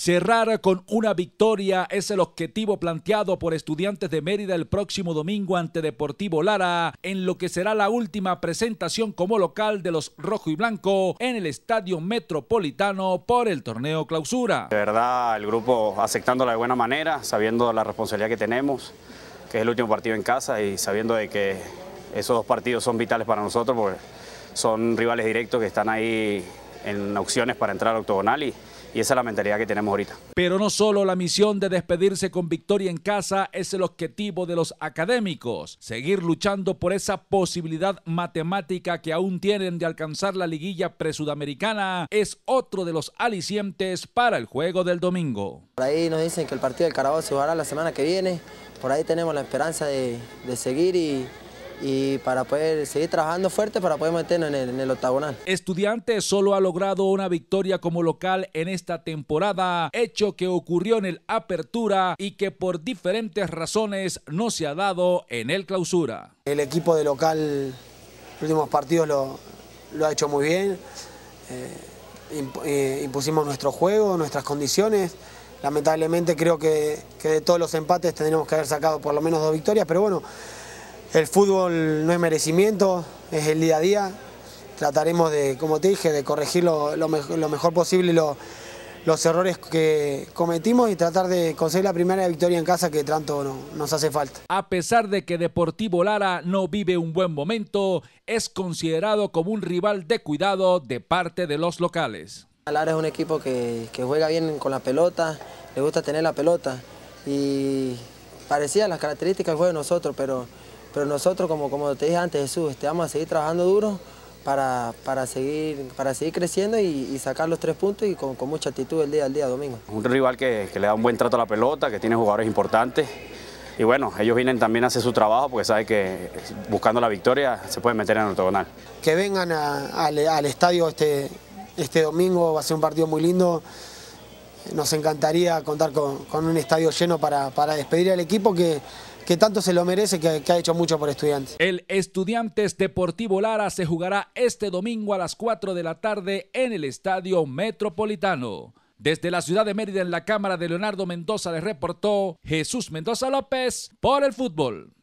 Cerrar con una victoria es el objetivo planteado por estudiantes de Mérida el próximo domingo ante Deportivo Lara, en lo que será la última presentación como local de los Rojo y Blanco en el Estadio Metropolitano por el torneo clausura. De verdad, el grupo aceptándola de buena manera, sabiendo la responsabilidad que tenemos, que es el último partido en casa y sabiendo de que esos dos partidos son vitales para nosotros porque son rivales directos que están ahí en opciones para entrar a octogonal y esa es la mentalidad que tenemos ahorita. Pero no solo la misión de despedirse con victoria en casa es el objetivo de los académicos, seguir luchando por esa posibilidad matemática que aún tienen de alcanzar la liguilla presudamericana es otro de los alicientes para el juego del domingo. Por ahí nos dicen que el partido del Carabobo se jugará la semana que viene, por ahí tenemos la esperanza de seguir y y para poder seguir trabajando fuerte para poder meternos en el, octagonal. Estudiante solo ha logrado una victoria como local en esta temporada, hecho que ocurrió en el Apertura y que por diferentes razones no se ha dado en el Clausura. El equipo de local, los últimos partidos lo, ha hecho muy bien. Eh, eh, impusimos nuestro juego, nuestras condiciones. Lamentablemente creo que, que de todos los empates tendríamos que haber sacado por lo menos dos victorias, pero bueno, el fútbol no es merecimiento, es el día a día. Trataremos de, como te dije, de corregir lo, mejor posible los errores que cometimos y tratar de conseguir la primera victoria en casa que tanto nos hace falta. A pesar de que Deportivo Lara no vive un buen momento, es considerado como un rival de cuidado de parte de los locales. Lara es un equipo que, juega bien con la pelota, le gusta tener la pelota y parecía las características del juego de nosotros, pero pero nosotros, como, como te dije antes, Jesús, te este, vamos a seguir trabajando duro para, para, seguir, para seguir creciendo y, sacar los tres puntos y con, mucha actitud el día al día domingo. Un rival que, le da un buen trato a la pelota, que tiene jugadores importantes. Y bueno, ellos vienen también a hacer su trabajo porque saben que buscando la victoria se pueden meter en el ortogonal. Que vengan al, estadio este, este domingo, va a ser un partido muy lindo. Nos encantaría contar con, un estadio lleno para, para despedir al equipo que que tanto se lo merece, que, ha hecho mucho por Estudiantes. El Estudiantes Deportivo Lara se jugará este domingo a las 4 de la tarde en el Estadio Metropolitano. Desde la ciudad de Mérida, en la cámara de Leonardo Mendoza, le reportó Jesús Mendoza López por el fútbol.